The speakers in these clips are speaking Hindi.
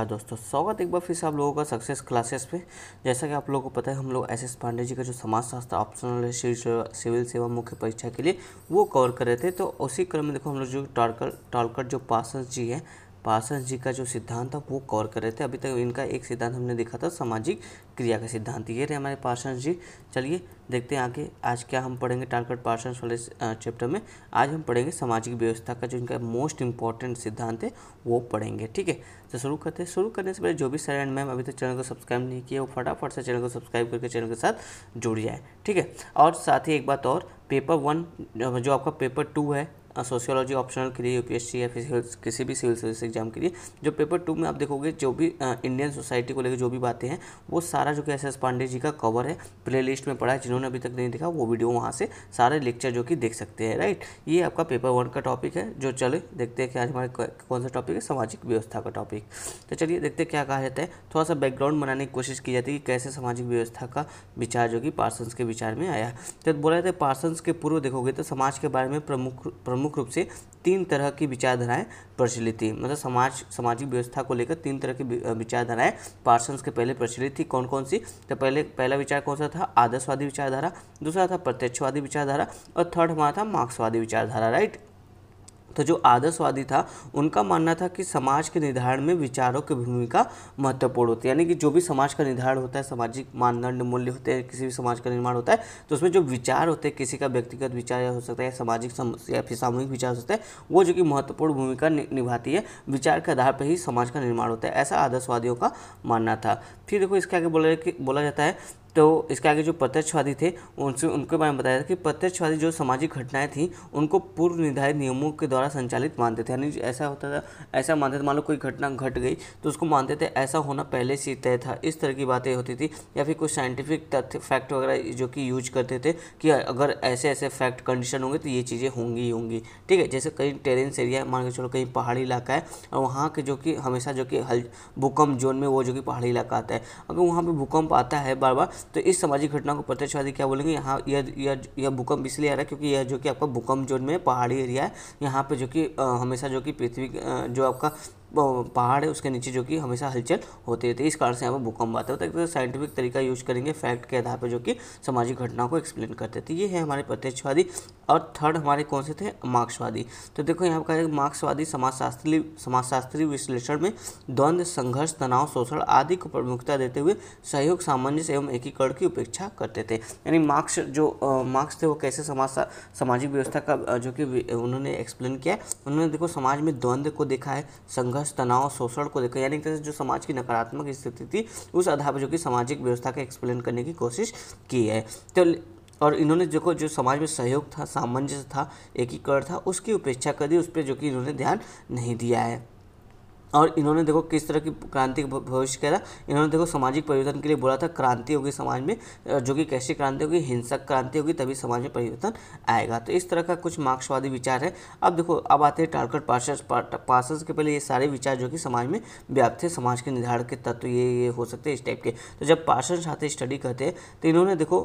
नमस्कार दोस्तों स्वागत एक बार फिर से आप लोगों का सक्सेस क्लासेस पे जैसा कि आप लोगों को पता है हम लोग एस एस पांडे जी का जो समाजशास्त्र ऑप्शनल है सिविल सेवा मुख्य परीक्षा के लिए वो कवर कर रहे थे तो उसी क्रम में देखो हम लोग जो टॉलकर टॉलकर जो पासर्स जी हैं पासन जी का जो सिद्धांत था वो कौर कर रहे थे अभी तक इनका एक सिद्धांत हमने देखा था सामाजिक क्रिया का सिद्धांत ये रहे हमारे पार्सन जी चलिए देखते हैं आगे आज क्या हम पढ़ेंगे टारगेट पार्सन वाले चैप्टर में आज हम पढ़ेंगे सामाजिक व्यवस्था का जो इनका मोस्ट इंपॉर्टेंट सिद्धांत है वो पढ़ेंगे ठीक है तो शुरू करते हैं शुरू करने से पहले जो भी सर एंड मैम अभी तक चैनल को सब्सक्राइब नहीं किया वो फटाफट से चैनल को सब्सक्राइब करके चैनल के साथ जुड़ जाए ठीक है और साथ ही एक बात और पेपर वन जो आपका पेपर टू है सोशियोलॉजी ऑप्शनल के लिए यूपीएससी या फिर किसी भी सिविल सर्विस एग्जाम के लिए जो पेपर टू में आप देखोगे जो भी इंडियन सोसाइटी को लेकर जो भी बातें हैं वो सारा जो कि एस एस पांडे जी का कवर है प्ले लिस्ट में पढ़ा है जिन्होंने अभी तक नहीं देखा वो वीडियो वहाँ से सारे लेक्चर जो कि देख सकते हैं राइट ये आपका पेपर वन का टॉपिक है जो चले देखते हैं कि आज हमारे कौन सा टॉपिक है सामाजिक व्यवस्था का टॉपिक तो चलिए देखते हैं क्या कहा जाता है थोड़ा सा बैकग्राउंड बनाने की कोशिश की जाती है कि कैसे सामाजिक व्यवस्था का विचार जो कि पार्सन्स के विचार में आया तो बोला जाता है पार्सन्स के पूर्व देखोगे तो समाज के बारे में प्रमुख प्रमुख रूप से तीन तरह की विचारधाराएं प्रचलित थी मतलब समाज सामाजिक व्यवस्था को लेकर तीन तरह की विचारधाराएं पार्सन्स के पहले प्रचलित थी कौन कौन सी तो पहले पहला विचार कौन सा था आदर्शवादी विचारधारा दूसरा था प्रत्यक्षवादी विचारधारा और थर्ड हमारा था मार्क्सवादी विचारधारा राइट तो जो आदर्शवादी था उनका मानना था कि समाज के निर्धारण में विचारों की भूमिका महत्वपूर्ण होती है यानी कि जो भी समाज का निर्धारण होता है सामाजिक मानदंड मूल्य होते हैं किसी भी समाज का निर्माण होता है तो उसमें जो विचार होते हैं किसी का व्यक्तिगत विचार हो सकता है या सामाजिक या फिर सामूहिक विचार सकता है वो जो कि महत्वपूर्ण भूमिका निभाती है विचार के आधार पर ही समाज का निर्माण होता है ऐसा आदर्शवादियों का मानना था फिर देखो इसके आगे बोला बोला जाता है तो इसके आगे जो प्रत्यक्षवादी थे उनसे उनके बारे में बताया था कि प्रत्यक्षवादी जो सामाजिक घटनाएं थी उनको पूर्व निर्धारित नियमों के द्वारा संचालित मानते थे यानी ऐसा होता था ऐसा मानते थे मान लो कोई घटना घट गई तो उसको मानते थे ऐसा होना पहले से तय था इस तरह की बातें होती थी या फिर कुछ साइंटिफिक तथ्य फैक्ट वगैरह जो कि यूज करते थे कि अगर ऐसे ऐसे फैक्ट कंडीशन होंगे तो ये चीज़ें होंगी ही होंगी ठीक है जैसे कहीं टेरेंस एरिया मान के चलो कहीं पहाड़ी इलाका है और वहाँ के जो कि हमेशा जो कि हल भूकंप जोन में वो जो कि पहाड़ी इलाका आता है अगर वहाँ पर भूकंप आता है बार बार तो इस सामाजिक घटना को प्रत्यक्षवादी क्या बोलेंगे यहाँ यह यह यह भूकंप इसलिए आ रहा है क्योंकि यह जो कि आपका भूकंप जोन में पहाड़ी एरिया है यहाँ पर जो कि हमेशा जो कि पृथ्वी जो आपका पहाड़ है उसके नीचे जो कि हमेशा हलचल होती रहती है इस कारण से यहाँ पर भूकंप आता है तो साइंटिफिक तो तरीका यूज करेंगे फैक्ट के आधार पर जो कि सामाजिक घटनाओं को एक्सप्लेन करते थे तो ये है हमारे प्रत्यक्षवादी और थर्ड हमारे कौन से थे मार्क्सवादी तो देखो यहाँ पर मार्क्सवादी समाजशास्त्री समाजशास्त्री विश्लेषण में द्वंद्व संघर्ष तनाव शोषण आदि को प्रमुखता देते हुए सहयोग सामंजस्य एवं एकीकरण की उपेक्षा करते थे यानी मार्क्स जो मार्क्स थे वो कैसे समाज सामाजिक व्यवस्था का जो कि उन्होंने एक्सप्लेन किया उन्होंने देखो समाज में द्वंद्व को देखा है संघर्ष संघर्ष तनाव शोषण को लेकर यानी कि जो समाज की नकारात्मक स्थिति थी उस आधार पर जो कि सामाजिक व्यवस्था का एक्सप्लेन करने की कोशिश की है तो और इन्होंने जो को जो समाज में सहयोग था सामंजस्य था एकीकरण था उसकी उपेक्षा कर दी उस पर जो कि इन्होंने ध्यान नहीं दिया है और इन्होंने देखो किस तरह की क्रांति भविष्य कह रहा इन्होंने देखो सामाजिक परिवर्तन के लिए बोला था क्रांति होगी समाज में जो कि कैसी क्रांति होगी हिंसक क्रांति होगी तभी समाज में परिवर्तन आएगा तो इस तरह का कुछ मार्क्सवादी विचार है अब देखो अब आते हैं टारगेट पार्सर्स पार्सर्स के पहले ये सारे विचार जो कि समाज में व्याप्त थे समाज के निर्धारण के तत्व ये ये हो सकते हैं इस टाइप के तो जब पार्सर्स आते स्टडी करते हैं तो इन्होंने देखो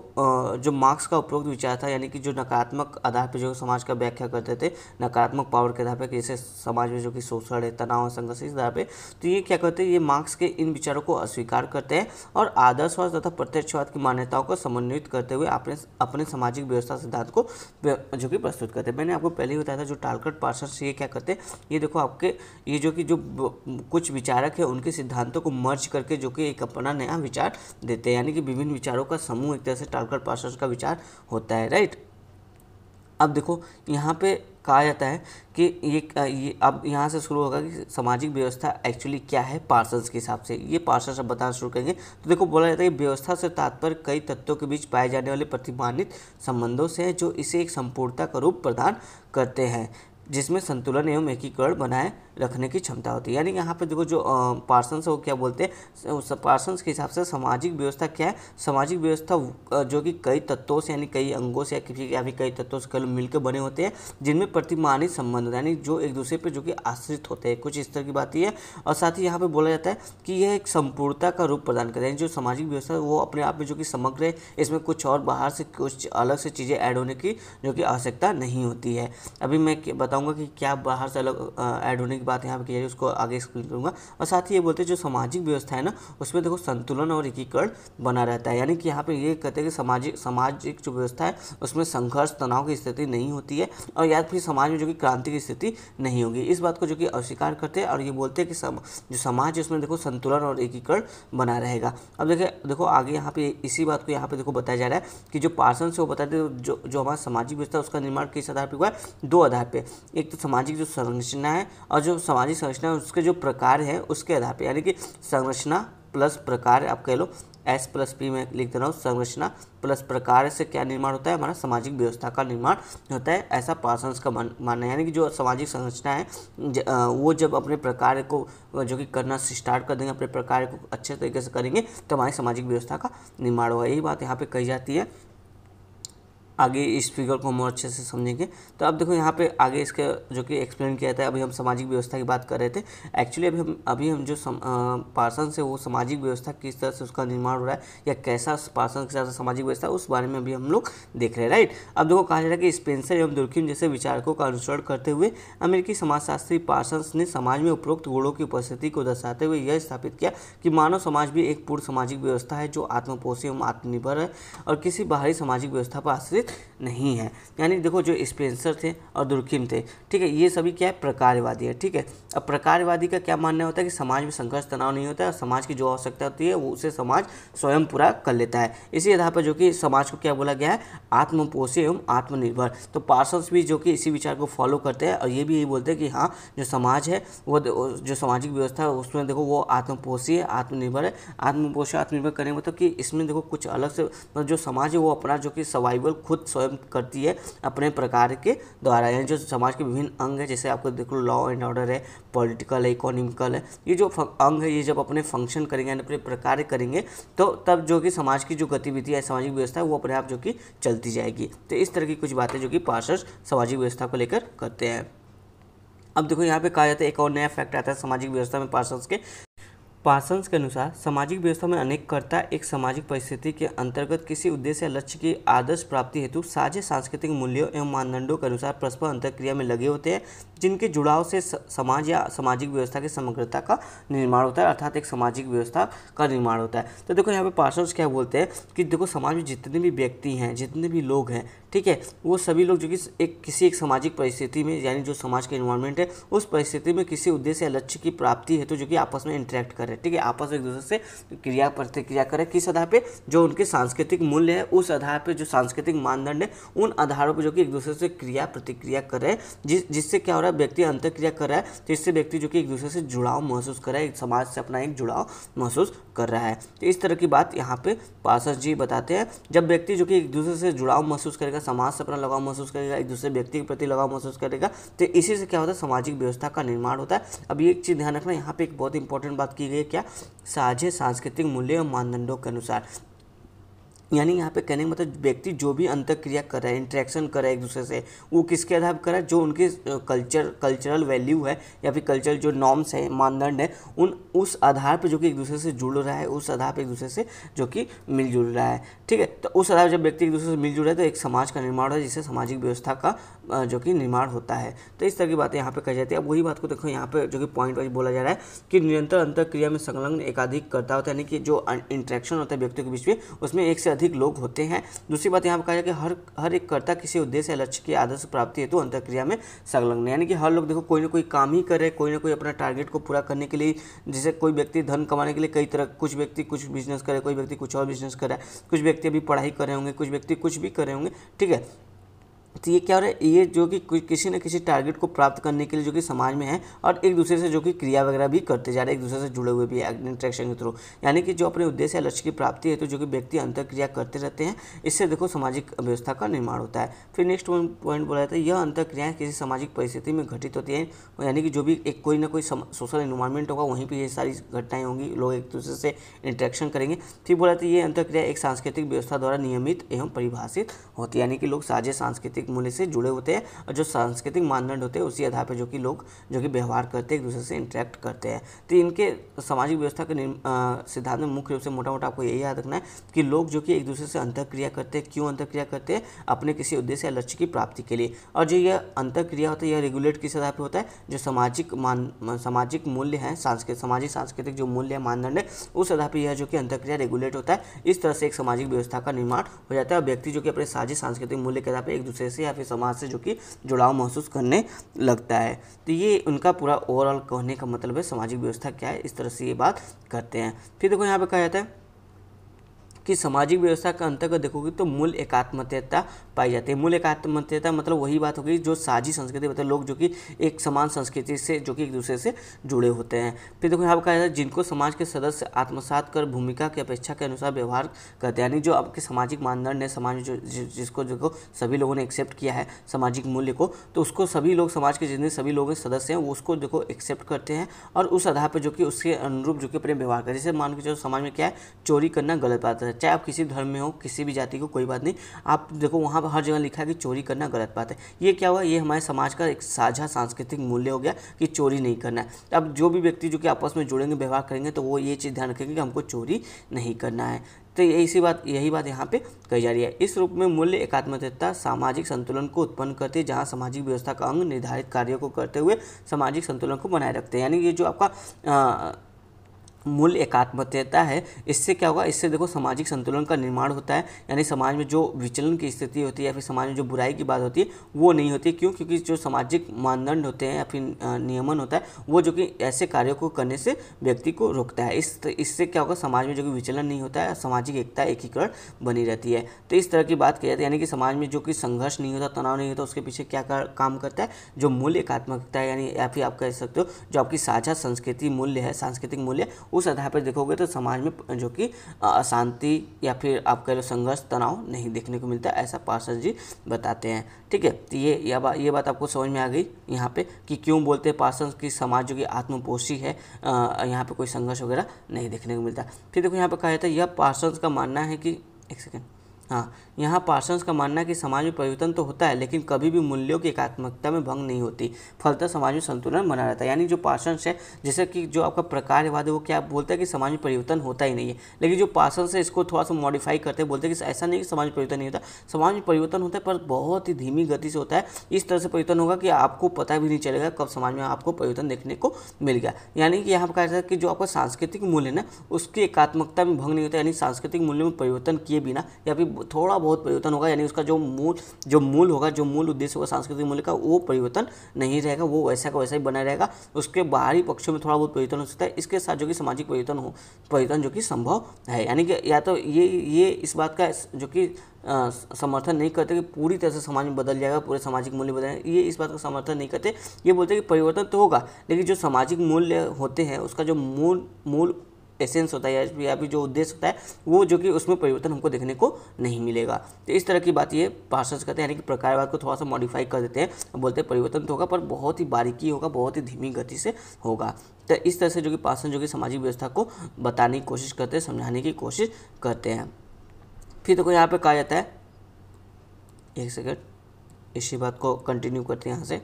जो मार्क्स का उपयुक्त विचार था यानी कि जो नकारात्मक आधार पर जो समाज का व्याख्या करते थे नकारात्मक पावर के आधार पर जैसे समाज में जो कि शोषण है तनाव संघर्ष यहाँ पे तो ये क्या कहते हैं ये मार्क्स के इन विचारों को अस्वीकार करते हैं और आदर्शवाद तथा प्रत्यक्षवाद की मान्यताओं को समन्वित करते हुए अपने अपने सामाजिक व्यवस्था सिद्धांत को जो कि प्रस्तुत करते हैं मैंने आपको पहले ही बताया था जो टालकट पार्सर्स ये क्या करते हैं ये देखो आपके ये जो कि जो कुछ विचारक है उनके सिद्धांतों को मर्ज करके जो कि एक अपना नया विचार देते हैं यानी कि विभिन्न विचारों का समूह एक तरह से टालकट पार्सर्स का विचार होता है राइट अब देखो यहाँ पे कहा जाता है कि ये ये अब यहाँ से शुरू होगा कि सामाजिक व्यवस्था एक्चुअली क्या है पार्सल्स के हिसाब से ये पार्सल्स अब बताना शुरू करेंगे तो देखो बोला जाता है कि व्यवस्था से तात्पर्य कई तत्वों के बीच पाए जाने वाले प्रतिमानित संबंधों से जो इसे एक संपूर्णता का रूप प्रदान करते हैं जिसमें संतुलन एवं एकीकरण बनाए रखने की क्षमता होती है यानी यहाँ पर देखो जो पार्सन्स वो क्या बोलते हैं उस पार्सन्स के हिसाब से सामाजिक व्यवस्था क्या है सामाजिक व्यवस्था जो कि कई तत्वों से यानी कई अंगों से या किसी या भी कई तत्वों से कल मिलकर बने होते हैं जिनमें प्रतिमानित संबंध यानी जो एक दूसरे पर जो कि आश्रित होते हैं कुछ इस तरह की बात ही है और साथ ही यहाँ पर बोला जाता है कि यह एक संपूर्णता का रूप प्रदान करता है जो सामाजिक व्यवस्था वो अपने आप में जो कि समग्र है इसमें कुछ और बाहर से कुछ अलग से चीज़ें ऐड होने की जो कि आवश्यकता नहीं होती है अभी मैं बताऊँगा कि क्या बाहर से अलग ऐड होने की बात यहाँ पे की जा रही है उसको आगे एक्सप्लेन करूँगा और साथ ही ये बोलते हैं जो सामाजिक व्यवस्था है ना उसमें देखो संतुलन और एकीकरण बना रहता है यानी कि यहाँ पर ये कहते हैं कि सामाजिक सामाजिक जो व्यवस्था है उसमें संघर्ष तनाव की स्थिति नहीं होती है और या फिर समाज में जो कि क्रांति की स्थिति नहीं होगी इस बात को जो कि अस्वीकार करते हैं और ये बोलते हैं कि सम, जो समाज है उसमें देखो संतुलन और एकीकरण बना रहेगा अब देखिए देखो आगे यहाँ पे इसी बात को यहाँ पे देखो बताया जा रहा है कि जो पार्सन से वो बताते जो जो हमारा सामाजिक व्यवस्था उसका निर्माण किस आधार पर हुआ है दो आधार पर एक तो सामाजिक जो संरचना है और जो सामाजिक संरचना है उसके जो प्रकार है उसके आधार पर यानी कि संरचना प्लस प्रकार आप कह लो एस प्लस पी में लिख दे रहा हूँ संरचना प्लस प्रकार से क्या निर्माण होता है हमारा सामाजिक व्यवस्था का निर्माण होता है ऐसा पार्सन्स का मानना है यानी कि जो सामाजिक संरचना है ज, आ, वो जब अपने प्रकार को जो कि करना स्टार्ट कर देंगे अपने प्रकार को अच्छे तरीके से करेंगे तो हमारी सामाजिक व्यवस्था का निर्माण होगा यही बात यहाँ पर कही जाती है आगे इस फिगर को हम और अच्छे से समझेंगे तो आप देखो यहाँ पे आगे इसका जो कि एक्सप्लेन किया जाता है अभी हम सामाजिक व्यवस्था की बात कर रहे थे एक्चुअली अभी हम अभी हम जो पार्सन से वो सामाजिक व्यवस्था किस तरह से उसका निर्माण हो रहा है या कैसा पार्सन के साथ सामाजिक व्यवस्था उस बारे में भी हम लोग देख रहे हैं राइट अब देखो कहा जा रहा है कि स्पेंसर एवं दुर्खिम जैसे विचारकों का अनुसरण करते हुए अमेरिकी समाजशास्त्री पार्सन्स ने समाज में उपरोक्त गुणों की उपस्थिति को दर्शाते हुए यह स्थापित किया कि मानव समाज भी एक पूर्ण सामाजिक व्यवस्था है जो आत्मपोषी एवं आत्मनिर्भर है और किसी बाहरी सामाजिक व्यवस्था पर आश्रित सम्मिलित नहीं है यानी देखो जो स्पेंसर थे और दुर्खिम थे ठीक है ये सभी क्या है प्रकारवादी है ठीक है अब प्रकारवादी का क्या मानना होता है कि समाज में संघर्ष तनाव नहीं होता है और समाज की जो आवश्यकता होती है वो उसे समाज स्वयं पूरा कर लेता है इसी आधार पर जो कि समाज को क्या बोला गया है आत्मपोषी एवं आत्मनिर्भर तो पार्सल्स भी जो कि इसी विचार को फॉलो करते हैं और ये भी यही बोलते हैं कि हाँ जो समाज है वो जो सामाजिक व्यवस्था है उसमें देखो वो आत्मपोषी है आत्मनिर्भर है आत्मपोषी आत्मनिर्भर करने मतलब तो कि इसमें देखो कुछ अलग से मतलब जो समाज है वो अपना जो कि सर्वाइवल खुद खुद स्वयं करती है अपने प्रकार के द्वारा यानी जो समाज के विभिन्न अंग है जैसे आपको देख लो लॉ एंड ऑर्डर है पॉलिटिकल है इकोनॉमिकल है ये जो अंग है ये जब अपने फंक्शन करेंगे यानी अपने प्रकार करेंगे तो तब जो कि समाज की जो गतिविधि है सामाजिक व्यवस्था है वो अपने आप जो कि चलती जाएगी तो इस तरह की कुछ बातें जो कि पार्षद सामाजिक व्यवस्था को लेकर करते हैं अब देखो यहाँ पे कहा जाता है एक और नया फैक्ट आता है सामाजिक व्यवस्था में पार्षद के पार्संस के अनुसार सामाजिक व्यवस्था में अनेककर्ता एक सामाजिक परिस्थिति के अंतर्गत किसी उद्देश्य या लक्ष्य की आदर्श प्राप्ति हेतु साझे सांस्कृतिक मूल्यों एवं मानदंडों के अनुसार परस्पर अंतरक्रिया में लगे होते हैं जिनके जुड़ाव से समाज या सामाजिक व्यवस्था की समग्रता का निर्माण होता है अर्थात एक सामाजिक व्यवस्था का निर्माण होता है तो देखो यहाँ पे पार्संस क्या बोलते हैं कि देखो समाज में जितने भी व्यक्ति हैं जितने भी लोग हैं ठीक है वो सभी लोग जो कि एक किसी एक सामाजिक परिस्थिति में यानी जो समाज का इन्वायरमेंट है उस परिस्थिति में किसी उद्देश्य या लक्ष्य की प्राप्ति है तो जो कि आपस में इंटरेक्ट कर रहे हैं ठीक है आपस में एक दूसरे से क्रिया प्रतिक्रिया करें किस आधार पर जो उनके सांस्कृतिक मूल्य है उस आधार पर जो सांस्कृतिक मानदंड है उन आधारों पर जो कि एक दूसरे से क्रिया प्रतिक्रिया कर रहे जिस जिससे क्या हो रहा है व्यक्ति अंतक्रिया कर रहा है तो इससे व्यक्ति जो कि एक दूसरे से जुड़ाव महसूस कर रहा है समाज से अपना एक जुड़ाव महसूस कर रहा है तो इस तरह की बात यहाँ पे पासस जी बताते हैं जब व्यक्ति जो कि एक दूसरे से जुड़ाव महसूस करेगा समाज से अपना लगाव महसूस करेगा एक दूसरे व्यक्ति के प्रति लगाव महसूस करेगा तो इसी से क्या होता है सामाजिक व्यवस्था का निर्माण होता है अब ये एक चीज़ ध्यान रखना यहाँ पे एक बहुत इंपॉर्टेंट बात की गई है क्या साझे सांस्कृतिक मूल्य और मानदंडों के अनुसार यानी यहाँ पे कहने का मतलब व्यक्ति जो भी क्रिया कर रहा है इंट्रैक्शन कर रहा है एक दूसरे से वो किसके आधार पर कर रहा है जो उनके कल्चर कल्चरल वैल्यू है या फिर कल्चरल जो नॉर्म्स है मानदंड है उन उस आधार पर जो कि एक दूसरे से जुड़ रहा है उस आधार पर एक दूसरे से जो कि मिलजुल रहा है ठीक है तो उस आधार पर जब व्यक्ति एक दूसरे से मिलजुल रहा है तो एक समाज का निर्माण हो जिससे सामाजिक व्यवस्था का जो कि निर्माण होता है तो इस तरह की बातें यहाँ पर कही जाती है अब वही बात को देखो यहाँ पर जो कि पॉइंट वाइज बोला जा रहा है कि निरंतर क्रिया में संलग्न एकाधिक करता होता है यानी कि जो इंट्रैक्शन होता है व्यक्तियों के बीच में उसमें एक से अधिक लोग होते हैं दूसरी बात यहाँ पर कहा जाए कि हर हर एक कर्ता किसी उद्देश्य या लक्ष्य की आदर्श प्राप्ति हेतु तो क्रिया में संलग्न यानी कि हर लोग देखो कोई ना कोई काम ही कर रहे कोई ना कोई अपना टारगेट को पूरा करने के लिए जैसे कोई व्यक्ति धन कमाने के लिए कई तरह कुछ व्यक्ति कुछ बिजनेस करे कोई व्यक्ति कुछ और बिजनेस करे कुछ व्यक्ति अभी पढ़ाई कर रहे होंगे कुछ व्यक्ति कुछ भी कर रहे होंगे ठीक है तो ये क्या हो रहा है ये जो कि किसी न किसी टारगेट को प्राप्त करने के लिए जो कि समाज में है और एक दूसरे से जो कि क्रिया वगैरह भी करते जा रहे हैं एक दूसरे से जुड़े हुए भी है इंट्रैक्शन के थ्रू यानी कि जो अपने उद्देश्य लक्ष्य की प्राप्ति है तो जो कि व्यक्ति अंतर क्रिया करते रहते हैं इससे देखो सामाजिक व्यवस्था का निर्माण होता है फिर नेक्स्ट पॉइंट बोला जाता है यह अंतर क्रियाएँ किसी सामाजिक परिस्थिति में घटित होती है यानी कि जो भी एक कोई ना कोई सोशल इन्वायरमेंट होगा वहीं पर ये सारी घटनाएँ होंगी लोग एक दूसरे से इंट्रैक्शन करेंगे फिर बोला जाता है ये अंतर क्रिया एक सांस्कृतिक व्यवस्था द्वारा नियमित एवं परिभाषित होती है यानी कि लोग साझे सांस्कृतिक सांस्कृतिक मूल्य से जुड़े होते हैं और जो सांस्कृतिक मानदंड होते हैं उसी आधार पर जो कि लोग जो कि व्यवहार करते हैं एक दूसरे से इंटरेक्ट करते हैं तो इनके सामाजिक व्यवस्था के सिद्धांत में मुख्य रूप से मोटा मोटा आपको यही याद रखना है कि लोग जो कि एक दूसरे से अंतर्क्रिया करते हैं क्यों अंतर्क्रिया करते हैं अपने किसी उद्देश्य या लक्ष्य की प्राप्ति के लिए और जो यह अंतर्क्रिया होता है यह रेगुलेट किस आधार पर होता है जो सामाजिक मान सामाजिक मूल्य है सांस्कृतिक सामाजिक सांस्कृतिक जो मूल्य मानदंड है उस आधार पर यह जो कि अंतर्क्रिया रेगुलेट होता है इस तरह से एक सामाजिक व्यवस्था का निर्माण हो जाता है और व्यक्ति जो कि अपने साझे सांस्कृतिक मूल्य के आधार पर एक दूसरे से या फिर समाज से जो कि जुड़ाव महसूस करने लगता है तो ये उनका पूरा ओवरऑल कहने का मतलब है सामाजिक व्यवस्था क्या है इस तरह से ये बात करते हैं फिर देखो यहाँ पर कहा जाता है कि सामाजिक व्यवस्था के अंतर्गत देखोगे तो मूल एकात्मता पाई जाती है मूल एकात्मता मतलब वही बात होगी जो साझी संस्कृति मतलब लोग जो कि एक समान संस्कृति से जो कि एक दूसरे से जुड़े होते हैं फिर देखो यहाँ पर कहा जाता है जिनको समाज के सदस्य आत्मसात कर भूमिका की अपेक्षा के अनुसार व्यवहार करते हैं यानी जो आपके सामाजिक मानदंड है समाज जो जिसको देखो सभी लोगों ने एक्सेप्ट किया है सामाजिक मूल्य को तो उसको सभी लोग समाज के जितने सभी लोग सदस्य हैं उसको देखो एक्सेप्ट करते हैं और उस आधार पर जो कि उसके अनुरूप जो कि अपने व्यवहार करते हैं जैसे मान के चलो समाज में क्या है चोरी करना गलत बात है चाहे आप किसी धर्म में हो किसी भी जाति को कोई बात नहीं आप देखो वहाँ पर हर जगह लिखा है कि चोरी करना गलत बात है ये क्या हुआ ये हमारे समाज का एक साझा सांस्कृतिक मूल्य हो गया कि चोरी नहीं करना है अब जो भी व्यक्ति जो कि आपस में जुड़ेंगे व्यवहार करेंगे तो वो ये चीज़ ध्यान रखेंगे कि हमको चोरी नहीं करना है तो इसी बात यही बात यहाँ पे कही जा रही है इस रूप में मूल्य एकात्मता सामाजिक संतुलन को उत्पन्न करती है जहाँ सामाजिक व्यवस्था का अंग निर्धारित कार्यों को करते हुए सामाजिक संतुलन को बनाए रखते हैं यानी ये जो आपका मूल एकात्मत्यता है इससे क्या होगा इससे देखो सामाजिक संतुलन का निर्माण होता है यानी समाज में जो विचलन की स्थिति होती है या फिर समाज में जो बुराई की बात होती है वो नहीं होती क्यों क्योंकि जो सामाजिक मानदंड होते हैं या फिर नियमन होता है वो जो कि ऐसे कार्यों को करने से व्यक्ति को रोकता है इस इससे क्या होगा समाज में जो कि विचलन नहीं होता है सामाजिक एकता एकीकरण बनी रहती है तो इस तरह की बात की जाती है यानी कि समाज में जो कि संघर्ष नहीं होता तनाव नहीं होता उसके पीछे क्या काम करता है जो मूल्य एकात्मकता है यानी या फिर आप कह सकते हो जो आपकी साझा संस्कृति मूल्य है सांस्कृतिक मूल्य उस आधार पर देखोगे तो समाज में जो कि अशांति या फिर आप कह लो संघर्ष तनाव नहीं देखने को मिलता ऐसा पार्षद जी बताते हैं ठीक है तो ये या बा, ये बात आपको समझ में आ गई यहाँ पे कि क्यों बोलते हैं पार्षद की समाज जो कि आत्मपोषी है यहाँ पे कोई संघर्ष वगैरह नहीं देखने को मिलता फिर देखो यहाँ पर कहा जाता है यह पार्षद का मानना है कि एक सेकेंड हाँ यहाँ पार्सन्स का मानना है कि समाज में परिवर्तन तो होता है लेकिन कभी भी मूल्यों की एकात्मकता में भंग नहीं होती फलतः समाज में संतुलन बना रहता है यानी जो पार्सन्स है जैसे कि जो आपका प्रकारवाद है वो क्या बोलता है कि समाज में परिवर्तन होता ही नहीं है लेकिन जो पार्सन्स है इसको थोड़ा सा मॉडिफाई करते हैं बोलते हैं कि ऐसा नहीं कि समाज में परिवर्तन नहीं होता समाज में परिवर्तन होता है पर बहुत ही धीमी गति से होता है इस तरह से परिवर्तन होगा कि आपको पता भी नहीं चलेगा कब समाज में आपको परिवर्तन देखने को मिल गया यानी कि यहाँ पर कहा जाता है कि जो आपका सांस्कृतिक मूल्य है ना उसकी एकात्मकता में भंग नहीं होता यानी सांस्कृतिक मूल्य में परिवर्तन किए बिना या फिर थोड़ा बहुत परिवर्तन होगा यानी उसका जो मूल जो मूल होगा जो मूल उद्देश्य होगा सांस्कृतिक मूल्य का वो परिवर्तन नहीं रहेगा वो वैसा का वैसा ही बना रहेगा उसके बाहरी पक्षों में थोड़ा बहुत परिवर्तन हो सकता है इसके साथ जो कि सामाजिक परिवर्तन हो परिवर्तन जो कि संभव है यानी कि या तो ये ये इस बात का जो कि समर्थन नहीं करते कि पूरी तरह से समाज में बदल जाएगा पूरे सामाजिक मूल्य बदल जाएगा ये इस बात का समर्थन नहीं करते ये बोलते हैं कि परिवर्तन तो होगा लेकिन जो सामाजिक मूल्य होते हैं उसका जो मूल मूल एसेंस होता है या अभी जो उद्देश्य होता है वो जो कि उसमें परिवर्तन हमको देखने को नहीं मिलेगा तो इस तरह की बात ये पार्सर्स करते हैं यानी कि प्रकारवाद को थोड़ा सा मॉडिफाई कर देते हैं बोलते हैं परिवर्तन तो होगा पर बहुत ही बारीकी होगा बहुत ही धीमी गति से होगा तो इस तरह से जो कि पार्सन जो कि सामाजिक व्यवस्था को बताने की कोशिश करते हैं समझाने की कोशिश करते हैं फिर देखो तो यहाँ पर कहा जाता है एक सेकेंड इसी बात को कंटिन्यू करते हैं यहाँ से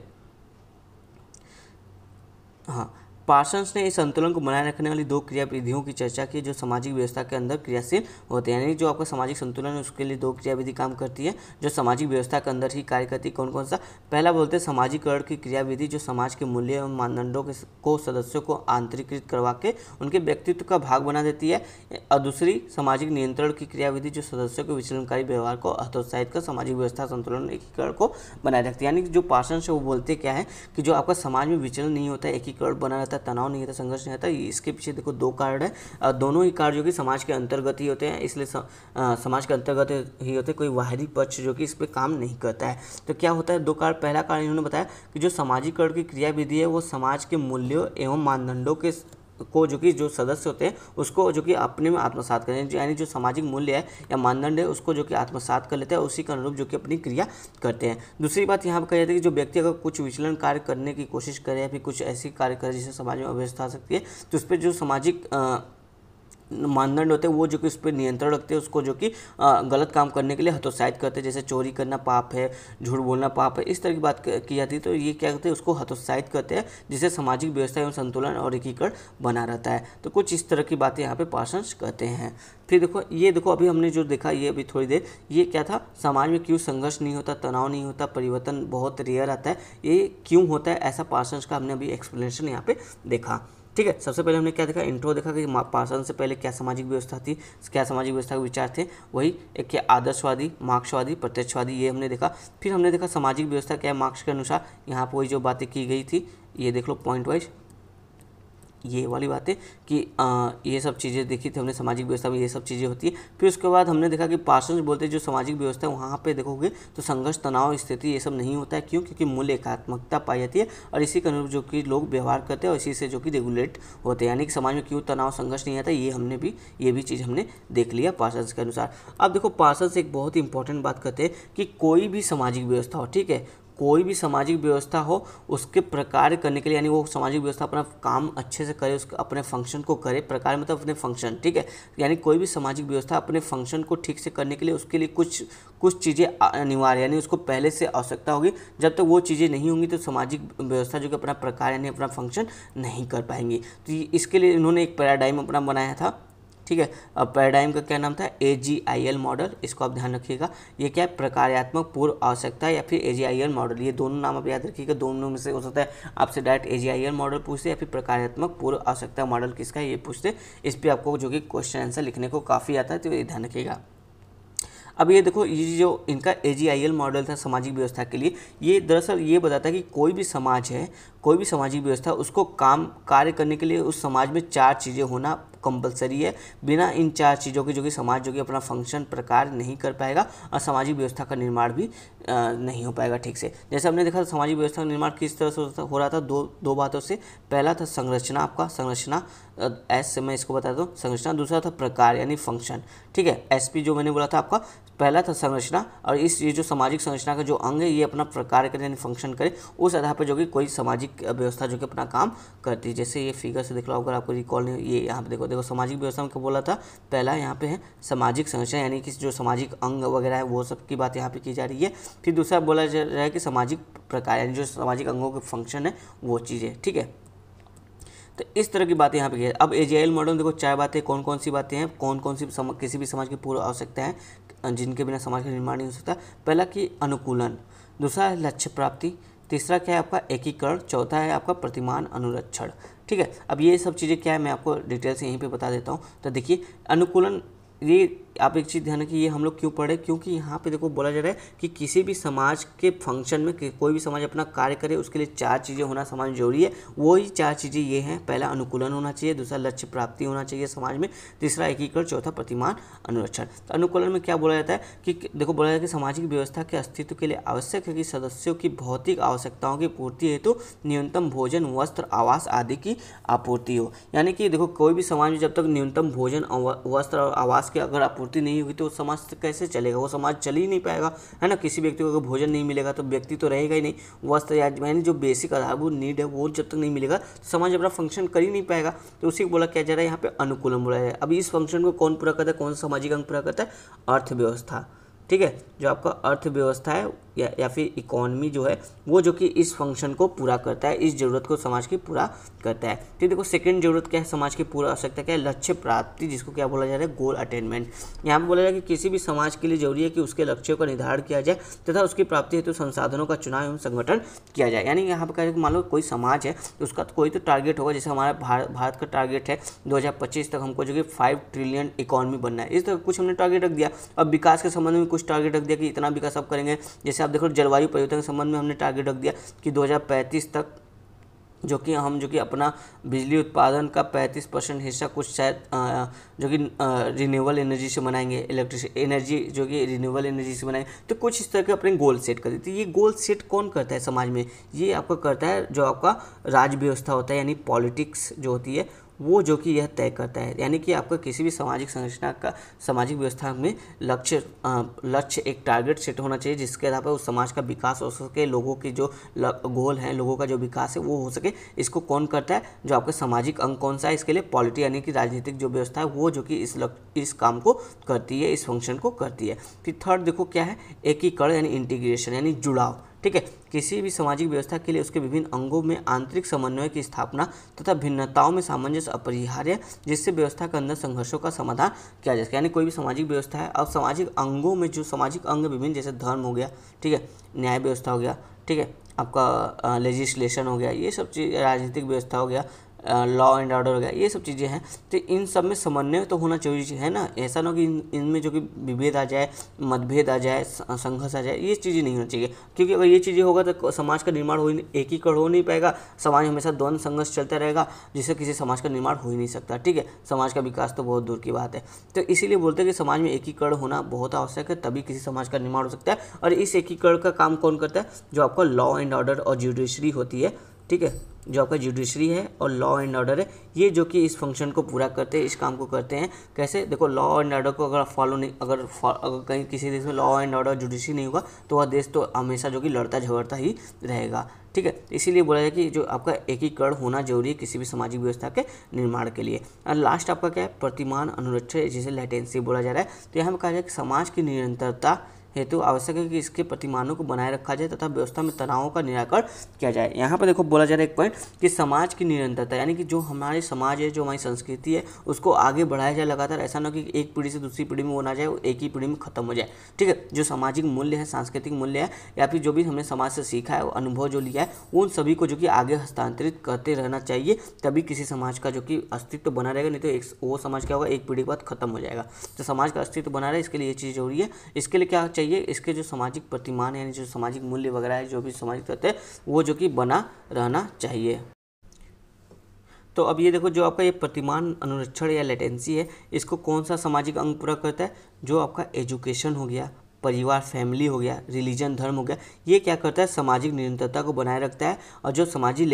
हाँ पार्सन्स ने इस संतुलन को बनाए रखने वाली दो क्रिया विधियों की चर्चा की जो सामाजिक व्यवस्था के अंदर क्रियाशील होते हैं यानी जो आपका सामाजिक संतुलन है उसके लिए दो क्रिया विधि काम करती है जो सामाजिक व्यवस्था के अंदर ही कार्य करती है कौन कौन सा पहला बोलते हैं सामाजिकरण की क्रिया विधि जो समाज के मूल्य एवं मानदंडों के को सदस्यों को आंतरिकृत करवा के उनके व्यक्तित्व का भाग बना देती है और दूसरी सामाजिक नियंत्रण की क्रियाविधि जो सदस्यों के विचलनकारी व्यवहार को हतोत्साहित कर सामाजिक व्यवस्था संतुलन एकीकरण को बनाए रखती है यानी जो पार्सन्स है वो बोलते क्या है कि जो आपका समाज में विचलन नहीं होता है एकीकरण बना रहता है तनाव नहीं रहता तो संघर्ष नहीं रहता इसके पीछे देखो दो कारण है दोनों ही कार्य जो कि समाज के अंतर्गत ही होते हैं इसलिए समाज के अंतर्गत ही होते हैं कोई बाहरी पक्ष जो कि इस पर काम नहीं करता है तो क्या होता है दो कारण पहला कारण इन्होंने बताया कि जो सामाजिकरण की क्रियाविधि है वो समाज के मूल्यों एवं मानदंडों के को जो कि जो सदस्य होते हैं उसको जो कि अपने में आत्मसात करें यानी जो सामाजिक मूल्य है या मानदंड है उसको जो कि आत्मसात कर लेते हैं उसी के अनुरूप जो कि अपनी क्रिया करते हैं दूसरी बात यहाँ पर कही जाती है कि जो व्यक्ति अगर कुछ विचलन कार्य करने की कोशिश करे या फिर कुछ ऐसी कार्य करे जिससे समाज में अव्यवस्था आ सकती है तो उस पर जो सामाजिक मानदंड होते हैं वो जो कि उस पर नियंत्रण रखते हैं उसको जो कि गलत काम करने के लिए हतोत्साहित करते हैं जैसे चोरी करना पाप है झूठ बोलना पाप है इस तरह की बात की जाती है तो ये क्या करते हैं उसको हतोत्साहित करते हैं जिससे सामाजिक व्यवस्था एवं संतुलन और एकीकरण बना रहता है तो कुछ इस तरह की बातें यहाँ पर पार्संस कहते हैं फिर देखो ये देखो अभी हमने जो देखा ये अभी थोड़ी देर ये क्या था समाज में क्यों संघर्ष नहीं होता तनाव नहीं होता परिवर्तन बहुत रेयर आता है ये क्यों होता है ऐसा पार्संस का हमने अभी एक्सप्लेनेशन यहाँ पे देखा ठीक है सबसे पहले हमने क्या देखा इंट्रो देखा कि पाषाण से पहले क्या सामाजिक व्यवस्था थी क्या सामाजिक व्यवस्था के विचार थे वही एक क्या आदर्शवादी मार्क्सवादी प्रत्यक्षवादी ये हमने देखा फिर हमने देखा सामाजिक व्यवस्था क्या मार्क्स के अनुसार यहाँ पर वही जो बातें की गई थी ये देख लो पॉइंट वाइज ये वाली बात है कि आ, ये सब चीज़ें देखी थी हमने सामाजिक व्यवस्था में ये सब चीज़ें होती है फिर उसके बाद हमने देखा कि पार्सन बोलते हैं जो सामाजिक व्यवस्था है वहाँ पे देखोगे तो संघर्ष तनाव स्थिति ये सब नहीं होता है क्यों क्योंकि मूल एकात्मकता पाई जाती है और इसी के अनुरूप जो कि लोग व्यवहार करते हैं और इसी से जो कि रेगुलेट होते हैं यानी कि समाज में क्यों तनाव संघर्ष नहीं आता ये हमने भी ये भी चीज़ हमने देख लिया पार्सन के अनुसार अब देखो पार्सन एक बहुत ही इंपॉर्टेंट बात करते हैं कि कोई भी सामाजिक व्यवस्था हो ठीक है कोई भी सामाजिक व्यवस्था हो उसके प्रकार करने के लिए यानी वो सामाजिक व्यवस्था अपना काम अच्छे से करे उसके अपने फंक्शन को करे प्रकार मतलब अपने फंक्शन ठीक है यानी कोई भी सामाजिक व्यवस्था अपने फंक्शन को ठीक से करने के लिए उसके लिए कुछ कुछ चीज़ें अनिवार्य यानी उसको पहले से आवश्यकता होगी जब तक तो वो चीज़ें नहीं होंगी तो सामाजिक व्यवस्था जो कि अपना प्रकार यानी अपना फंक्शन नहीं कर पाएंगी तो इसके लिए इन्होंने एक पैराडाइम अपना बनाया था ठीक है अब पैराडाइम का क्या नाम था ए जी आई एल मॉडल इसको आप ध्यान रखिएगा ये क्या है प्रकार्यात्मक पूर्व आवश्यकता या फिर ए जी आई एल मॉडल ये दोनों नाम आप याद रखिएगा दोनों में से हो सकता है आपसे direct A G I L model पूछते या फिर प्रकार्यात्मक पूर्व आवश्यकता मॉडल किसका है ये पूछते इस पर आपको जो कि क्वेश्चन आंसर लिखने को काफ़ी आता है तो ये ध्यान रखिएगा अब ये देखो ये जो इनका ए मॉडल था सामाजिक व्यवस्था के लिए ये दरअसल ये बताता है कि कोई भी समाज है कोई भी सामाजिक व्यवस्था उसको काम कार्य करने के लिए उस समाज में चार चीज़ें होना कंपलसरी है बिना इन चार चीज़ों के जो कि समाज जो कि अपना फंक्शन प्रकार नहीं कर पाएगा और सामाजिक व्यवस्था का निर्माण भी नहीं हो पाएगा ठीक से जैसे हमने देखा सामाजिक व्यवस्था का निर्माण किस तरह से हो रहा था दो दो बातों से पहला था संरचना आपका संरचना एस से मैं इसको बताता हूँ संरचना दूसरा था प्रकार यानी फंक्शन ठीक है एस जो मैंने बोला था आपका पहला था संरचना और इस ये जो सामाजिक संरचना का जो अंग है ये अपना प्रकार करें यानी फंक्शन करे उस आधार पर जो कि कोई सामाजिक व्यवस्था जो कि अपना काम करती है जैसे ये फिगर से दिख रहा होगा आपको रिकॉल नहीं ये यहाँ पे देखो देखो सामाजिक व्यवस्था में बोला था पहला यहाँ पे है सामाजिक संरचना यानी कि जो सामाजिक अंग वगैरह है वो सब की बात यहाँ पे की जा रही है फिर दूसरा बोला जा रहा है कि सामाजिक प्रकार यानी जो सामाजिक अंगों के फंक्शन है वो चीज़ें ठीक है तो इस तरह की बातें यहाँ पे की अब ए मॉडल में देखो चार बातें कौन कौन सी बातें हैं कौन कौन सी किसी भी समाज की पूर्व आवश्यकता है जिनके बिना समाज का निर्माण नहीं हो सकता पहला कि अनुकूलन दूसरा है लक्ष्य प्राप्ति तीसरा क्या है आपका एकीकरण चौथा है आपका प्रतिमान अनुरक्षण ठीक है अब ये सब चीज़ें क्या है मैं आपको डिटेल से यहीं पे बता देता हूँ तो देखिए अनुकूलन ये आप एक चीज़ ध्यान रखिए ये हम लोग क्यों पढ़े क्योंकि यहाँ पे देखो बोला जा रहा है कि किसी भी समाज के फंक्शन में कोई भी समाज अपना कार्य करे उसके लिए चार चीज़ें होना समाज जरूरी है वही चार चीज़ें ये हैं पहला अनुकूलन होना चाहिए दूसरा लक्ष्य प्राप्ति होना चाहिए समाज में तीसरा एकीकरण चौथा प्रतिमान अनुरक्षण तो अनुकूलन में क्या बोला जाता है कि देखो बोला जाता है कि सामाजिक व्यवस्था के अस्तित्व के लिए आवश्यक है कि सदस्यों की भौतिक आवश्यकताओं की पूर्ति हेतु न्यूनतम भोजन वस्त्र आवास आदि की आपूर्ति हो यानी कि देखो कोई भी समाज में जब तक न्यूनतम भोजन वस्त्र और आवास की अगर आपूर्ति आपूर्ति नहीं होगी तो समाज कैसे चलेगा वो समाज चल ही नहीं पाएगा है ना किसी व्यक्ति को अगर भोजन नहीं मिलेगा तो व्यक्ति तो रहेगा ही नहीं वस्त्र या यानी जो बेसिक आधारभूत नीड है वो जब तक नहीं मिलेगा तो समाज अपना फंक्शन कर ही नहीं पाएगा तो उसी को बोला क्या जा रहा है यहाँ पर अनुकूलन बोला जाए है अब इस फंक्शन को कौन पूरा करता है कौन सामाजिक अंग पूरा करता है अर्थव्यवस्था ठीक है जो आपका अर्थव्यवस्था है या, या फिर इकोनॉमी जो है वो जो कि इस फंक्शन को पूरा करता है इस ज़रूरत को समाज की पूरा करता है फिर तो देखो सेकंड ज़रूरत क्या है समाज की पूरा आवश्यकता क्या है लक्ष्य प्राप्ति जिसको क्या बोला जा रहा है गोल अटेनमेंट यहाँ पर बोला जाए कि किसी भी समाज के लिए जरूरी है कि उसके लक्ष्यों का निर्धारण किया जाए तथा उसकी प्राप्ति हेतु तो संसाधनों का चुनाव एवं संगठन किया जाए यानी यहाँ पर कह मान लो कोई समाज है तो उसका कोई तो टारगेट होगा जैसे हमारा भारत भारत का टारगेट है दो तक हमको जो कि फाइव ट्रिलियन इकॉनमी बनना है इस तरह कुछ हमने टारगेट रख दिया अब विकास के संबंध में कुछ टारगेट रख दिया कि इतना विकास अब करेंगे जैसे आप देखो जलवायु परिवर्तन के संबंध में हमने टारगेट रख दिया कि 2035 तक जो कि हम जो कि अपना बिजली उत्पादन का 35 परसेंट हिस्सा कुछ शायद जो कि रिन्यूएबल एनर्जी से बनाएंगे इलेक्ट्रिस एनर्जी जो कि रिन्यूएबल एनर्जी से बनाएंगे तो कुछ इस तरह के अपने गोल सेट कर देते ये गोल सेट कौन करता है समाज में ये आपका करता है जो आपका राज्य व्यवस्था होता है यानी पॉलिटिक्स जो होती है वो जो कि यह तय करता है यानी कि आपका किसी भी सामाजिक संरचना का सामाजिक व्यवस्था में लक्ष्य लक्ष्य एक टारगेट सेट होना चाहिए जिसके आधार पर उस समाज का विकास हो सके लोगों के जो गोल हैं लोगों का जो विकास है वो हो सके इसको कौन करता है जो आपका सामाजिक अंग कौन सा है इसके लिए पॉलिटी यानी कि राजनीतिक जो व्यवस्था है वो जो कि इस लक्ष्य इस काम को करती है इस फंक्शन को करती है फिर थर्ड देखो क्या है एकीकरण यानी इंटीग्रेशन यानी जुड़ाव ठीक है किसी भी सामाजिक व्यवस्था के लिए उसके विभिन्न अंगों में आंतरिक समन्वय की स्थापना तथा भिन्नताओं में सामंजस्य अपरिहार्य जिससे व्यवस्था के अंदर संघर्षों का समाधान किया जा सके यानी कोई भी सामाजिक व्यवस्था है अब सामाजिक अंगों में जो सामाजिक अंग विभिन्न जैसे धर्म हो गया ठीक है न्याय व्यवस्था हो गया ठीक है आपका लेजिस्लेशन हो गया ये सब चीज़ राजनीतिक व्यवस्था हो गया लॉ एंड ऑर्डर वगैरह ये सब चीज़ें हैं तो इन सब में समन्वय तो होना चाहिए है ना ऐसा ना कि इनमें जो कि विभेद आ जाए मतभेद आ जाए संघर्ष आ जाए ये चीज़ें नहीं होनी चाहिए क्योंकि अगर ये चीज़ें होगा तो समाज का निर्माण हो ही एकीकरण हो नहीं पाएगा समाज हमेशा द्वंद्व संघर्ष चलता रहेगा जिससे किसी समाज का निर्माण हो ही नहीं सकता ठीक है समाज का विकास तो बहुत दूर की बात है तो इसीलिए बोलते हैं कि समाज में एकीकरण होना बहुत आवश्यक है तभी किसी समाज का निर्माण हो सकता है और इस एकीकरण का काम कौन करता है जो आपका लॉ एंड ऑर्डर और जुडिशरी होती है ठीक है जो आपका जुडिशरी है और लॉ एंड ऑर्डर है ये जो कि इस फंक्शन को पूरा करते हैं इस काम को करते हैं कैसे देखो लॉ एंड ऑर्डर को अगर फॉलो नहीं अगर अगर कहीं किसी देश में लॉ एंड ऑर्डर जुडिशरी नहीं होगा तो वह देश तो हमेशा जो कि लड़ता झगड़ता ही रहेगा ठीक है इसीलिए बोला जाए कि जो आपका एकीकरण होना जरूरी है किसी भी सामाजिक व्यवस्था के निर्माण के लिए और लास्ट आपका क्या है प्रतिमान अनुरक्षण जिसे लेटेंसी बोला जा रहा है तो यहाँ कहा जाए कि समाज की निरंतरता हेतु आवश्यक है कि इसके प्रतिमानों को बनाए रखा जाए तथा व्यवस्था में तनावों का निराकरण किया जाए यहाँ पर देखो बोला जा रहा है एक पॉइंट कि समाज की निरंतरता यानी कि जो हमारे समाज है जो हमारी संस्कृति है उसको आगे बढ़ाया जाए लगातार ऐसा ना कि एक पीढ़ी से दूसरी पीढ़ी में वो ना जाए वो एक ही पीढ़ी में खत्म हो जाए ठीक है जो सामाजिक मूल्य है सांस्कृतिक मूल्य है या फिर जो भी हमने समाज से सीखा है अनुभव जो लिया है उन सभी को जो कि आगे हस्तांतरित करते रहना चाहिए तभी किसी समाज का जो कि अस्तित्व बना रहेगा नहीं तो एक वो समाज क्या होगा एक पीढ़ी के बाद खत्म हो जाएगा तो समाज का अस्तित्व बना रहे इसके लिए ये चीज़ जरूरी है इसके लिए क्या चाहिए चाहिए इसके जो सामाजिक प्रतिमान यानी जो सामाजिक मूल्य वगैरह है जो भी सामाजिक तत्व है वो जो कि बना रहना चाहिए तो अब ये देखो जो आपका ये प्रतिमान अनुरक्षण या लेटेंसी है इसको कौन सा सामाजिक अंग पूरा करता है जो आपका एजुकेशन हो गया परिवार फैमिली हो गया रिलीजन धर्म हो गया ये क्या करता है सामाजिक निरंतरता को बनाए रखता है और जो सामाजिक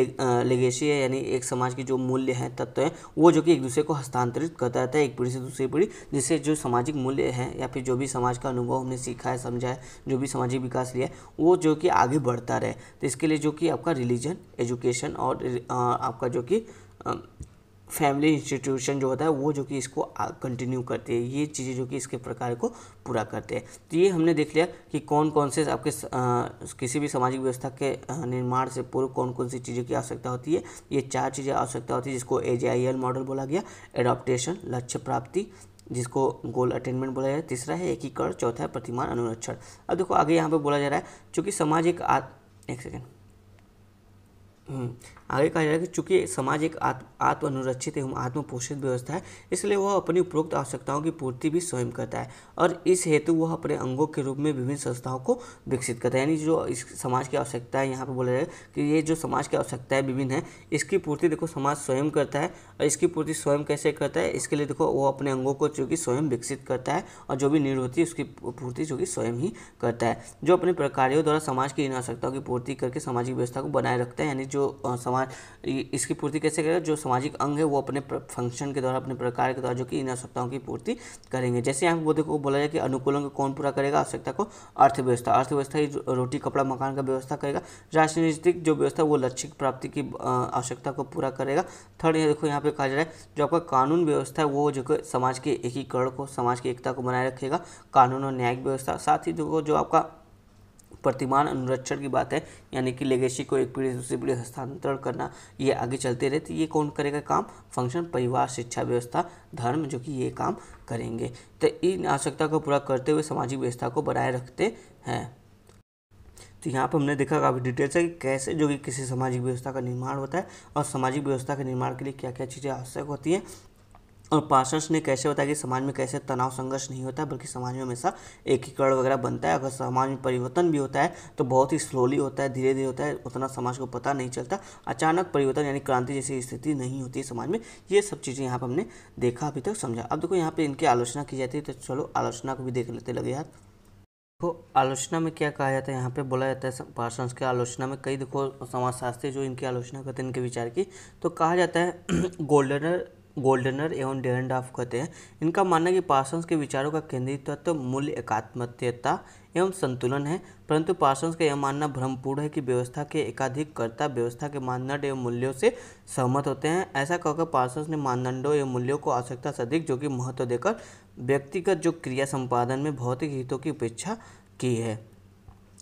लेगेसी है यानी एक समाज के जो मूल्य हैं तत्व हैं वो जो कि एक दूसरे को हस्तांतरित करता रहता है एक पीढ़ी से दूसरी पीढ़ी जिससे जो सामाजिक मूल्य हैं या फिर जो भी समाज का अनुभव हमने सीखा है समझा है जो भी सामाजिक विकास लिया है वो जो कि आगे बढ़ता रहे तो इसके लिए जो कि आपका रिलीजन एजुकेशन और आपका जो कि फैमिली इंस्टीट्यूशन जो होता है वो जो कि इसको कंटिन्यू करती है ये चीज़ें जो कि इसके प्रकार को पूरा करते हैं तो ये हमने देख लिया कि कौन कौन से आपके आ, किसी भी सामाजिक व्यवस्था के निर्माण से पूर्व कौन कौन सी चीज़ों की आवश्यकता होती है ये चार चीज़ें आवश्यकता होती है जिसको ए मॉडल बोला गया एडॉप्टेशन लक्ष्य प्राप्ति जिसको गोल अटेनमेंट बोला जाए तीसरा है एकीकरण चौथा है प्रतिमान अनुरक्षण अब देखो आगे यहाँ पर बोला जा रहा है चूँकि समाज एक आ, एक सेकेंड आगे कहा जाएगा कि चूंकि समाज एक आत्म अनुरक्षित एवं आत्म पोषित व्यवस्था है इसलिए वह अपनी उपरोक्त आवश्यकताओं की पूर्ति भी स्वयं करता है और इस हेतु वह अपने अंगों के रूप में विभिन्न संस्थाओं को विकसित करता है यानी जो इस समाज की आवश्यकता है यहाँ पर बोला जाए कि ये जो समाज की आवश्यकताएं विभिन्न है इसकी पूर्ति देखो समाज स्वयं करता है और इसकी पूर्ति स्वयं कैसे करता है इसके लिए देखो वो अपने अंगों को चूंकि स्वयं विकसित करता है और जो भी नीड होती है उसकी पूर्ति जो कि स्वयं ही करता है जो अपने प्रकारियों द्वारा समाज की इन आवश्यकताओं की पूर्ति करके सामाजिक व्यवस्था को बनाए रखता है यानी जो समाज समाज इसकी पूर्ति कैसे करेगा जो सामाजिक अंग है वो अपने फंक्शन के द्वारा अपने प्रकार के द्वारा जो कि इन आवश्यकताओं की पूर्ति करेंगे जैसे यहाँ वो देखो बोला जाए कि अनुकूलन को कौन पूरा करेगा आवश्यकता को अर्थव्यवस्था अर्थव्यवस्था ही रोटी कपड़ा मकान का व्यवस्था करेगा राजनीतिक जो व्यवस्था वो लक्ष्य प्राप्ति की आवश्यकता को पूरा करेगा थर्ड यहाँ देखो यहाँ पे कहा जा रहा है जो आपका कानून व्यवस्था है वो जो कि समाज के एकीकरण को समाज की एकता को बनाए रखेगा कानून और न्यायिक व्यवस्था साथ ही जो आपका प्रतिमान अनुरक्षण की बात है यानी कि लेगेसी को एक पीढ़ी से दूसरी पीढ़ी हस्तांतरण करना ये आगे चलते तो ये कौन करेगा काम फंक्शन परिवार शिक्षा व्यवस्था धर्म जो कि ये काम करेंगे तो इन आवश्यकता को पूरा करते हुए सामाजिक व्यवस्था को बनाए रखते हैं तो यहाँ पर हमने देखा काफ़ी डिटेल से कि कैसे जो कि किसी सामाजिक व्यवस्था का निर्माण होता है और सामाजिक व्यवस्था के निर्माण के लिए क्या क्या चीज़ें आवश्यक होती हैं और पार्सर्स ने कैसे बताया कि समाज में कैसे तनाव संघर्ष नहीं होता है बल्कि समाज में हमेशा एकीकरण वगैरह बनता है अगर समाज में परिवर्तन भी होता है तो बहुत ही स्लोली होता है धीरे धीरे होता है उतना समाज को पता नहीं चलता अचानक परिवर्तन यानी क्रांति जैसी स्थिति नहीं होती है समाज में ये सब चीज़ें यहाँ पर हमने देखा अभी तक समझा अब देखो यहाँ पर इनकी आलोचना की जाती है तो चलो आलोचना को भी देख लेते लगे यार देखो आलोचना में क्या कहा जाता है यहाँ पे बोला जाता है पार्सन्स के आलोचना में कई देखो समाजशास्त्री जो इनकी आलोचना करते हैं इनके विचार की तो कहा जाता है गोल्डनर गोल्डनर एवं डेरनडाफ कहते हैं इनका मानना है कि पार्सन्स के विचारों का केंद्रित तत्व तो मूल्य एकात्मता एवं संतुलन है परंतु पार्सन्स का यह मानना भ्रमपूर्ण है कि व्यवस्था के कर्ता व्यवस्था के मानदंड एवं मूल्यों से सहमत होते हैं ऐसा कहकर पार्सन्स ने मानदंडों एवं मूल्यों को आवश्यकता से अधिक जो कि महत्व देकर व्यक्तिगत जो क्रिया संपादन में भौतिक हितों की उपेक्षा की है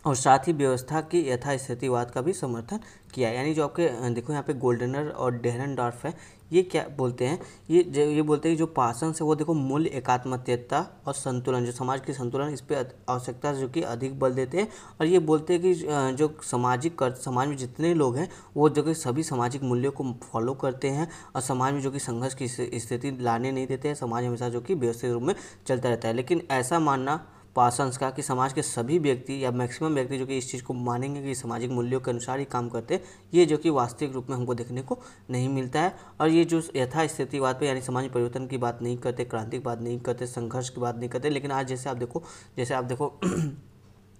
और साथ ही व्यवस्था की यथास्थितिवाद का भी समर्थन किया यानी जो आपके देखो यहाँ पे गोल्डनर और डेहरन डॉर्फ है ये क्या बोलते हैं ये ये बोलते हैं जो पाषण से वो देखो मूल्य एकात्मत्यता और संतुलन जो समाज के संतुलन इस पर आवश्यकता जो कि अधिक बल देते हैं और ये बोलते हैं कि जो सामाजिक कर समाज में जितने लोग हैं वो जो कि सभी सामाजिक मूल्यों को फॉलो करते हैं और समाज में जो कि संघर्ष की स्थिति लाने नहीं देते हैं समाज हमेशा जो कि व्यवस्थित रूप में चलता रहता है लेकिन ऐसा मानना पासंस का कि समाज के सभी व्यक्ति या मैक्सिमम व्यक्ति जो कि इस चीज़ को मानेंगे कि सामाजिक मूल्यों के अनुसार ही काम करते ये जो कि वास्तविक रूप में हमको देखने को नहीं मिलता है और ये जो यथास्थिति बात पर यानी समाज परिवर्तन की बात नहीं करते क्रांतिक बात नहीं करते संघर्ष की बात नहीं करते लेकिन आज जैसे आप देखो जैसे आप देखो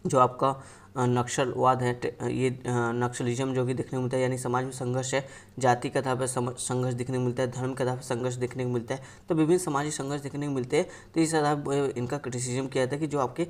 जो आपका नक्सलवाद है ये नक्सलिज्म जो कि देखने को मिलता है यानी समाज में संघर्ष है जाति के आधार पर संघर्ष देखने को मिलता है धर्म के आधार पर संघर्ष देखने को मिलता है तो विभिन्न सामाजिक संघर्ष देखने को मिलते हैं तो इस आधार पर इनका क्रिटिसिज्म किया था कि जो आपके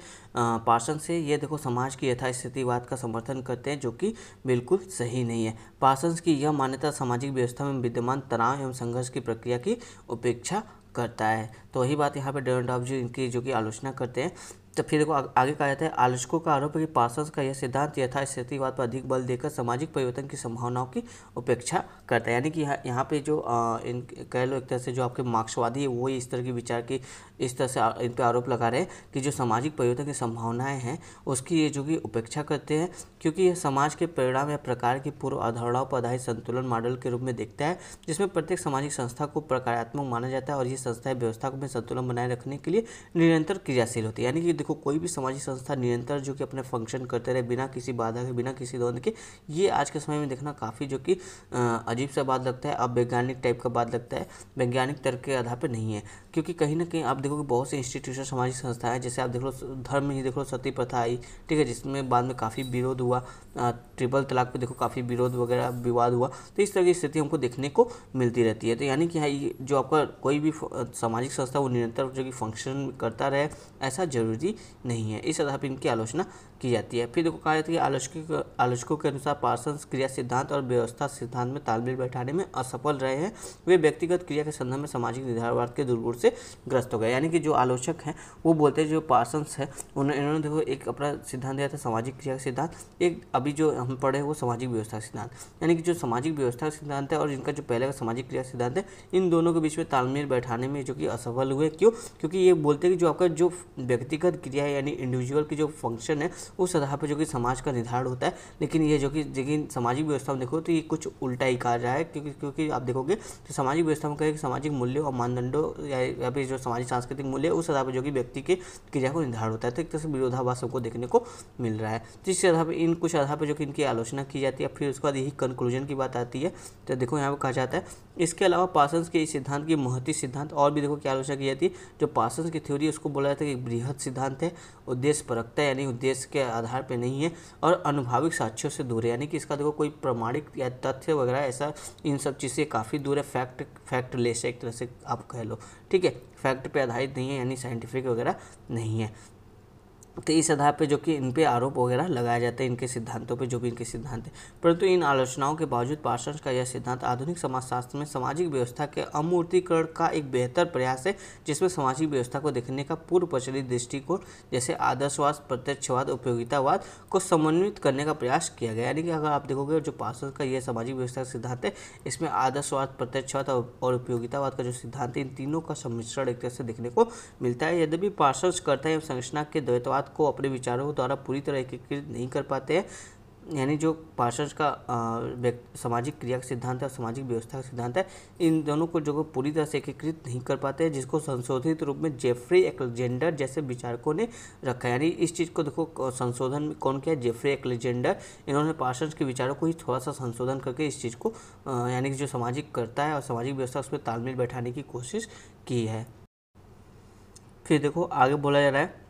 पार्षद से ये देखो समाज की यथास्थितिवाद का समर्थन करते हैं जो कि बिल्कुल सही नहीं है पार्सन्स की यह मान्यता सामाजिक व्यवस्था में विद्यमान तनाव एवं संघर्ष की प्रक्रिया की उपेक्षा करता है तो वही बात यहाँ पर डेवन जी इनकी जो कि आलोचना करते हैं तो फिर देखो आगे कहा जाता है आलोचकों का आरोप है कि पार्सल्स का यह सिद्धांत यथास्थितिवाद पर अधिक बल देकर सामाजिक परिवर्तन की संभावनाओं की उपेक्षा करता है यानी कि यहाँ यहाँ पे जो आ, इन कह लो एक तरह से जो आपके मार्क्सवादी है वो इस तरह के विचार की इस तरह से इन पर आरोप लगा रहे हैं कि जो सामाजिक परिवर्तन की संभावनाएँ हैं उसकी ये जो कि उपेक्षा करते हैं क्योंकि यह समाज के परिणाम या प्रकार की पूर्व अधारणाओं पर आधारित संतुलन मॉडल के रूप में देखता है जिसमें प्रत्येक सामाजिक संस्था को प्रकारात्मक माना जाता है और ये संस्थाएं व्यवस्था में संतुलन बनाए रखने के लिए निरंतर क्रियाशील होती है यानी कि देखो कोई भी सामाजिक संस्था निरंतर जो कि अपने फंक्शन करते रहे बिना किसी बाधा के बिना किसी द्वंद के ये आज के समय में देखना काफ़ी जो कि अजीब सा बात लगता है अब वैज्ञानिक टाइप का बात लगता है वैज्ञानिक तर्क के आधार पर नहीं है क्योंकि कहीं ना कहीं आप देखो कि बहुत से इंस्टीट्यूशन सामाजिक संस्थाएं हैं जैसे आप देख लो धर्म ही देख लो सती प्रथा आई ठीक है जिसमें बाद में काफ़ी विरोध हुआ ट्रिपल तलाक पर देखो काफ़ी विरोध वगैरह विवाद हुआ तो इस तरह की स्थिति हमको देखने को मिलती रहती है तो यानी कि जो आपका कोई भी सामाजिक संस्था वो निरंतर जो कि फंक्शन करता रहे ऐसा जरूरी नहीं है इस आधार पर इनकी आलोचना की जाती है फिर देखो कहा जाता है कि आलोचकों आलोचकों के अनुसार पार्सन्स क्रिया सिद्धांत और व्यवस्था सिद्धांत में तालमेल बैठाने में असफल रहे हैं वे व्यक्तिगत क्रिया के संदर्भ में सामाजिक निर्धारवाद के दुर्गुण से ग्रस्त हो गए यानी कि जो आलोचक हैं वो बोलते हैं जो पार्सन्स है उन्होंने इन्होंने देखो एक अपना सिद्धांत दिया था सामाजिक क्रिया का सिद्धांत एक अभी जो हम पढ़े वो सामाजिक व्यवस्था सिद्धांत यानी कि जो सामाजिक व्यवस्था का सिद्धांत है और इनका जो पहले का सामाजिक क्रिया सिद्धांत है इन दोनों के बीच में तालमेल बैठाने में जो कि असफल हुए क्यों क्योंकि ये बोलते हैं कि जो आपका जो व्यक्तिगत क्रिया है यानी इंडिविजुअल की जो फंक्शन है उस आधार पर जो कि समाज का निर्धारण होता है लेकिन ये जो कि लेकिन सामाजिक व्यवस्था में देखो तो ये कुछ उल्टा ही कार्य रहा है क्योंकि क्योंकि आप देखोगे तो सामाजिक व्यवस्था में कहे सामाजिक मूल्यों और मानदंडों या, या फिर जो सामाजिक सांस्कृतिक मूल्य उस आधार पर जो कि व्यक्ति के क्रिया को निर्धारण होता है तो एक तरह से विरोधाभास हमको देखने को मिल रहा है जिस तो आधार पर इन कुछ आधार पर जो कि इनकी आलोचना की जाती है फिर उसके बाद यही कंक्लूजन की बात आती है तो देखो यहाँ पर कहा जाता है इसके अलावा पासंस के इस सिद्धांत की महती सिद्धांत और भी देखो क्या आलोचना की जाती है जो पासंस की थ्योरी उसको बोला जाता है कि बृहद सिद्धांत है उद्देश्य परकता यानी उद्देश्य के आधार पर नहीं है और अनुभाविक साक्ष्यों से दूर है यानी कि इसका देखो कोई प्रमाणिक या तथ्य वगैरह ऐसा इन सब चीज़ से काफ़ी दूर है फैक्ट फैक्ट लेस है एक तरह से आप कह लो ठीक है फैक्ट पे आधारित नहीं है यानी साइंटिफिक वगैरह नहीं है तो इस आधार पर जो कि इन पे आरोप वगैरह लगाया जाता है इनके सिद्धांतों पे जो भी इनके सिद्धांत हैं परंतु इन आलोचनाओं के बावजूद पार्सन्स का यह सिद्धांत आधुनिक समाजशास्त्र में सामाजिक व्यवस्था के अमूर्तिकरण का एक बेहतर प्रयास है जिसमें सामाजिक व्यवस्था को देखने का पूर्व प्रचलित दृष्टिकोण जैसे आदर्शवाद प्रत्यक्षवाद उपयोगितावाद को समन्वित करने का प्रयास किया गया यानी कि अगर आप देखोगे जो पार्षद का यह सामाजिक व्यवस्था का सिद्धांत है इसमें आदर्शवाद प्रत्यक्षवाद और उपयोगितावाद का जो सिद्धांत है इन तीनों का सम्मिश्रण एक तरह से देखने को मिलता है यद्यपि पार्सन्स करता है संरचना के द्वैतवाद बात को अपने विचारों द्वारा पूरी तरह एकीकृत नहीं कर पाते हैं यानी जो पार्षद का सामाजिक क्रिया का सिद्धांत है सामाजिक व्यवस्था का सिद्धांत है इन दोनों को जो पूरी तरह से एकीकृत नहीं कर पाते हैं जिसको संशोधित रूप में जेफ्री एक्लेजेंडर जैसे विचारकों ने रखा यानी इस चीज़ को देखो संशोधन में कौन किया जेफ्री एक्लेजेंडर इन्होंने पार्षद के विचारों को ही थोड़ा सा संशोधन करके इस चीज़ को यानी कि जो सामाजिक करता है और सामाजिक व्यवस्था उसमें तालमेल बैठाने की कोशिश की है फिर देखो आगे बोला जा रहा है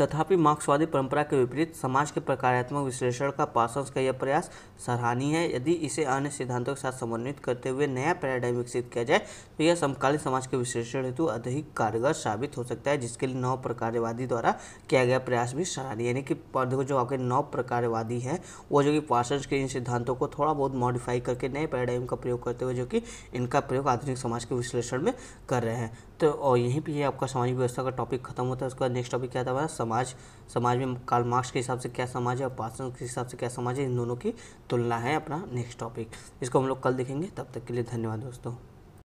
तथापि मार्क्सवादी परंपरा के विपरीत समाज के प्रकारात्मक विश्लेषण का पासंस का यह प्रयास सराहनीय है यदि इसे अन्य सिद्धांतों के साथ समन्वित करते हुए नया पैराडाइम विकसित किया जाए तो यह समकालीन समाज के विश्लेषण हेतु अधिक कारगर साबित हो सकता है जिसके लिए नव प्रकारवादी द्वारा किया गया प्रयास भी सराहनीय यानी कि देखो जो आपके नव प्रकारवादी हैं वो जो कि पार्सन्स के इन सिद्धांतों को थोड़ा बहुत मॉडिफाई करके नए पैराडाइम का प्रयोग करते हुए जो कि इनका प्रयोग आधुनिक समाज के विश्लेषण में कर रहे हैं तो और यहीं पे आपका सामाजिक व्यवस्था का टॉपिक खत्म होता है उसके बाद नेक्स्ट टॉपिक क्या था हमारा समाज समाज में काल मार्क्स के हिसाब से क्या समाज है और पाषण के हिसाब से क्या समाज है इन दोनों की तुलना है अपना नेक्स्ट टॉपिक इसको हम लोग कल देखेंगे तब तक के लिए धन्यवाद दोस्तों